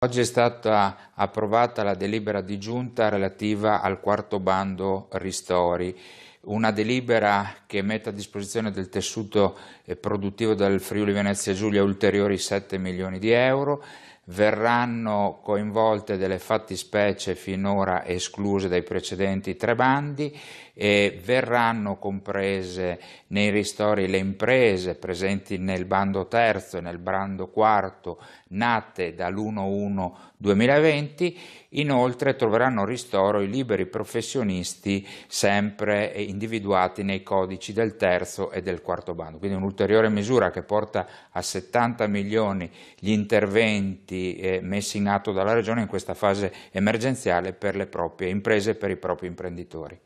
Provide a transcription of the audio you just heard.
Oggi è stata approvata la delibera di giunta relativa al quarto bando Ristori, una delibera che mette a disposizione del tessuto eh, produttivo del Friuli Venezia Giulia ulteriori 7 milioni di euro, verranno coinvolte delle fattispecie finora escluse dai precedenti tre bandi e verranno comprese nei ristori le imprese presenti nel bando terzo e nel bando quarto nate dall'1-1 2020, inoltre troveranno ristoro i liberi professionisti sempre individuati nei codici del terzo e del quarto bando. Quindi un'ulteriore misura che porta a 70 milioni gli interventi aiuti eh, messi in atto dalla Regione in questa fase emergenziale per le proprie imprese e per i propri imprenditori.